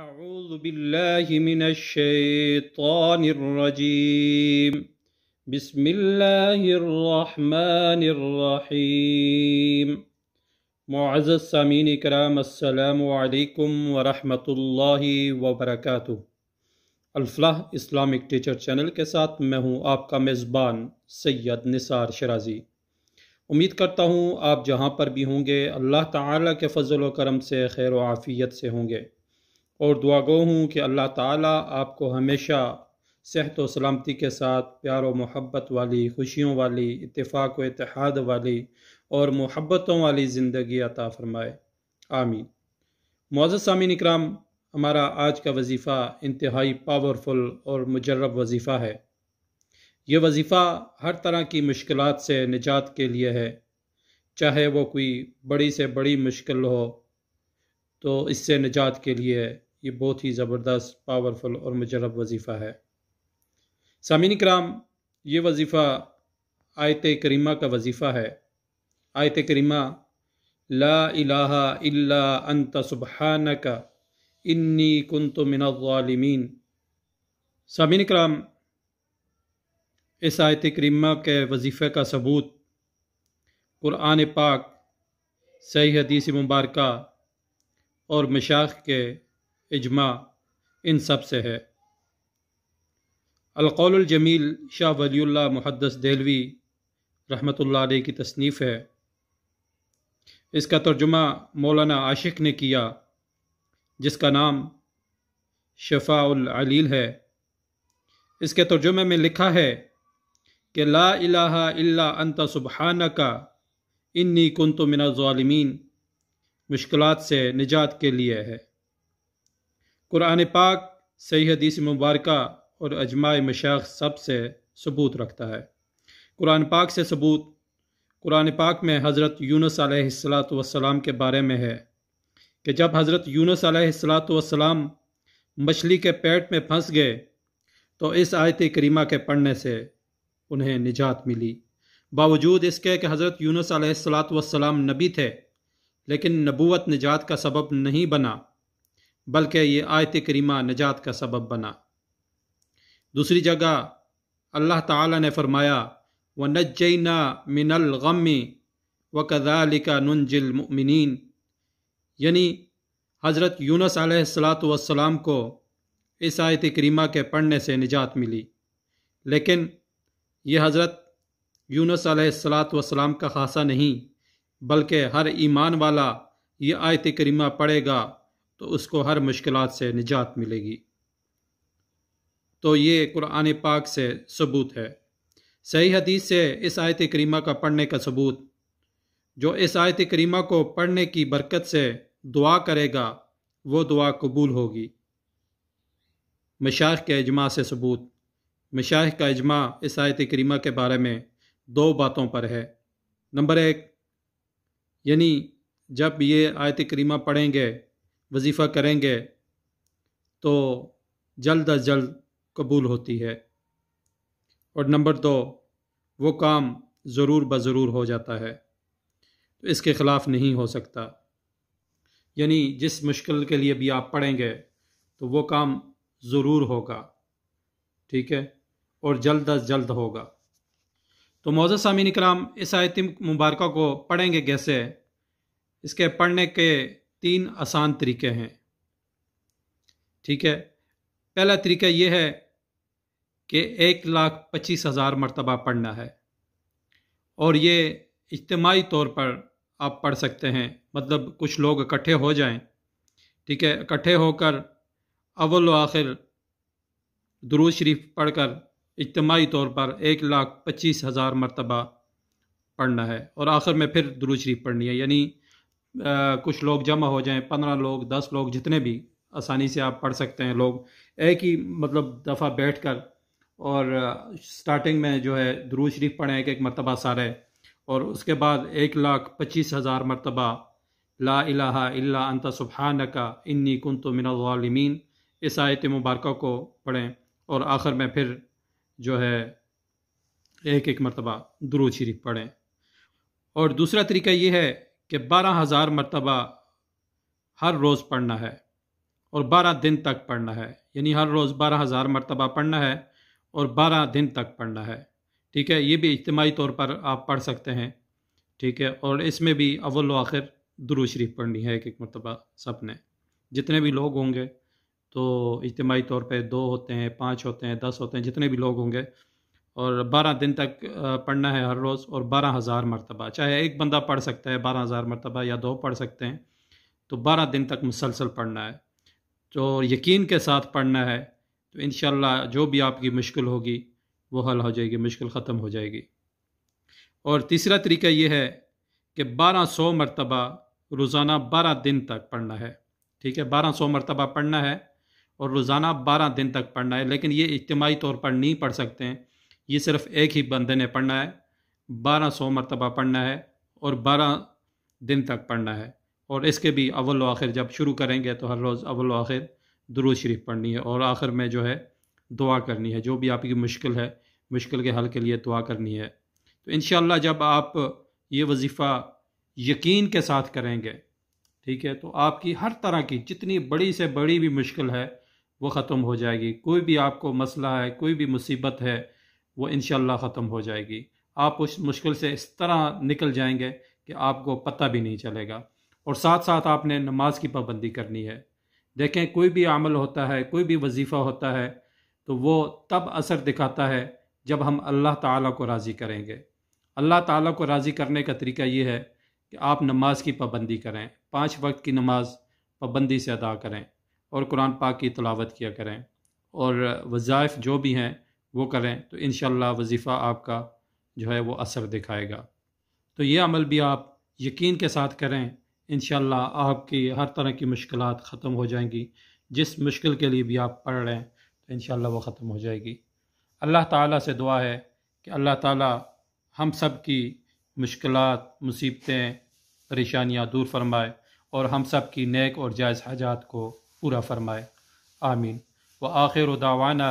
أعوذ بالله من الشيطان الرجيم بسم الله الرحمन الرحيم معزز सामीन कराम अल्लाम वरहमतुल्लाहि वबरकातु अल्फलाह इस्लामिक टीचर चैनल के साथ मैं हूं आपका मेज़बान सैयद निसार शराजी उम्मीद करता हूं आप जहां पर भी होंगे अल्लाह ताला के फजल करम से खैर आफ़ियत से होंगे और दुआ गो हूँ कि अल्लाह ताला आपको हमेशा सेहत व सलामती के साथ प्यार मोहब्बत वाली खुशियों वाली इतफ़ाक़ व इतिहाद वाली और मोहब्बतों वाली ज़िंदगी अता फ़रमाए आमीन मोज़ सामिन इकराम हमारा आज का वजीफ़ा इंतहाई पावरफुल और मुजरब वजीफ़ा है ये वजीफ़ा हर तरह की मुश्किल से निजात के लिए है चाहे वो कोई बड़ी से बड़ी मुश्किल हो तो इससे निजात के लिए ये बहुत ही ज़बरदस्त पावरफुल और मुजरब वजीफ़ा है सामिन कराम ये वजीफ़ा आयत करीमा का वजीफ़ा है आयत करीमा ला अला अंत अंत का इन्नी कुन तो मिनालमीन सामिन कराम इस आयत करीमा के वजीफ़े का सबूत क़ुरान पाक सही हदीसी मुबारक और मशाख के इजमा इन सब से है अलकौलजमील शाह वली मुहदस देलवी रहमत अलैह की तसनीफ़ है इसका तर्जुमा मौलाना आशिक ने किया जिसका नाम शफ़ाउलील है इसके तर्जुमे में लिखा है कि ला इलाहा अंत सुबहाना का इन्नी कुन तो मिना ालमीन मुश्किल से निजात के लिए है कुरान पाक सही हदीस मुबारक और अजमाय मशाख सब से सबूत रखता है कुरान पाक से सबूत कुरान पाक में हज़रत यूनस वसलाम के बारे में है कि जब हज़रत यूनस वसलाम मछली के पेट में फंस गए तो इस आयत करीमा के पढ़ने से उन्हें निजात मिली बावजूद इसके कि हज़रत यूनस वसलाम नबी थे लेकिन नबूत निजात का सबब नहीं बना बल्कि ये आयत करीमा नजात का सबब बना दूसरी जगह अल्लाह ताला ने फरमाया व नजना मिनल गमी व कदालिका नजिल यानी हज़रत यूनस सलाम को इस आयत करीमा के पढ़ने से निजात मिली लेकिन यह हज़रत यूनस सलाम का खासा नहीं बल्कि हर ईमान वाला ये आयत करीमा पढ़ेगा तो उसको हर मुश्किल से निजात मिलेगी तो ये कुरान पाक से सबूत है सही हदीस से इस आयत करीमा का पढ़ने का सबूत जो इस आयत करीमा को पढ़ने की बरकत से दुआ करेगा वो दुआ कबूल होगी मशाह के अजमा से सबूत मशाह का अजमा इस आयत करीमा के बारे में दो बातों पर है नंबर एक यानी जब ये आयत करीमा पढ़ेंगे वजीफ़ा करेंगे तो जल्द अज जल्द कबूल होती है और नंबर दो वो काम ज़रूर बज़रूर हो जाता है तो इसके ख़िलाफ़ नहीं हो सकता यानी जिस मुश्किल के लिए भी आप पढ़ेंगे तो वो काम ज़रूर होगा ठीक है और जल्द अज जल्द होगा तो मौजा सामिन कराम इस आयतिम मुबारक को पढ़ेंगे कैसे इसके पढ़ने के तीन आसान तरीके हैं ठीक है पहला तरीका ये है कि एक लाख पच्चीस हज़ार मरतबा पढ़ना है और ये इज्तमाही तौर पर आप पढ़ सकते हैं मतलब कुछ लोग इकट्ठे हो जाएं ठीक है इकट्ठे होकर अव्वल आखिर दरूज शरीफ पढ़कर इज्तमाही तौर पर एक लाख पच्चीस हज़ार मरतबा पढ़ना है और आखिर में फिर दरूज शरीफ पढ़नी है यानी कुछ लोग जमा हो जाएं पंद्रह लोग दस लोग जितने भी आसानी से आप पढ़ सकते हैं लोग एक ही मतलब दफ़ा बैठ कर और स्टार्टिंग में जो है दरूज शरीफ पढ़ें एक एक मरतबा सारे और उसके बाद एक लाख पच्चीस हज़ार मरतबा ला इलाहा इल्ला अंता सुबहान का इन्नी कन तो मिनमीन इस आयत मुबारक को पढ़ें और आखिर में फिर जो है एक एक मरतबा दरूज शरीफ पढ़ें और दूसरा तरीका ये है कि बारह हज़ार मरतबा हर रोज़ पढ़ना है और बारह दिन तक पढ़ना है यानी हर रोज़ बारह हज़ार मरतबा पढ़ना है और बारह दिन तक पढ़ना है ठीक है ये भी इज्तमाही तौर पर आप पढ़ सकते हैं ठीक है और इसमें भी अव्वल आखिर दुरू शरीफ पढ़नी है एक एक मरतबा सब ने जितने भी लोग होंगे तो इज्तमाही तौर पर दो होते हैं पाँच होते हैं दस होते हैं जितने भी लोग होंगे और बारह दिन तक पढ़ना है हर रोज़ और बारह हज़ार मरतबा चाहे एक बंदा पढ़ सकता है बारह हज़ार मरतबा या दो पढ़ सकते हैं तो बारह दिन तक मुसलसल पढ़ना है तो यकीन के साथ पढ़ना है तो इन जो भी आपकी मुश्किल होगी वो हल हो जाएगी मुश्किल ख़त्म हो जाएगी और तीसरा तरीका ये है कि बारह सौ मरतबा रोज़ाना बारह दिन तक पढ़ना है ठीक है बारह सौ मरतबा पढ़ना है और रोज़ाना बारह दिन तक पढ़ना है लेकिन ये इजमाही तौर पर नहीं पढ़ सकते हैं ये सिर्फ एक ही बंदे ने पढ़ना है बारह सौ मरतबा पढ़ना है और बारह दिन तक पढ़ना है और इसके भी अव्वल आखिर जब शुरू करेंगे तो हर रोज़ अव्वल आखिर दरूज शरीफ पढ़नी है और आखिर में जो है दुआ करनी है जो भी आपकी मुश्किल है मुश्किल के हल के लिए दुआ करनी है तो इन जब आप ये वजीफ़ा यकीन के साथ करेंगे ठीक है तो आपकी हर तरह की जितनी बड़ी से बड़ी भी मुश्किल है वो ख़त्म हो जाएगी कोई भी आपको मसला है कोई भी मुसीबत है वो इन ख़त्म हो जाएगी आप उस मुश्किल से इस तरह निकल जाएंगे कि आपको पता भी नहीं चलेगा और साथ साथ आपने नमाज की पाबंदी करनी है देखें कोई भी अमल होता है कोई भी वजीफ़ा होता है तो वो तब असर दिखाता है जब हम अल्लाह ताला को राज़ी करेंगे अल्लाह ताला को राज़ी करने का तरीका ये है कि आप नमाज की पाबंदी करें पाँच वक्त की नमाज पाबंदी से अदा करें और कुरान पाक की तलावत किया करें और वज़ाइफ जो भी हैं वो करें तो इन वजीफ़ा आपका जो है वो असर दिखाएगा तो ये अमल भी आप यकीन के साथ करें इन आपकी हर तरह की मुश्किल ख़त्म हो जाएंगी जिस मुश्किल के लिए भी आप पढ़ रहे हैं तो इन वो ख़त्म हो जाएगी अल्लाह ताला से दुआ है कि अल्लाह ताला हम सब की मुश्किल मुसीबतें परेशानियाँ दूर फरमाए और हम सब की नेक और जायज़ हजात को पूरा फरमाए आमीन व आखिर दावाना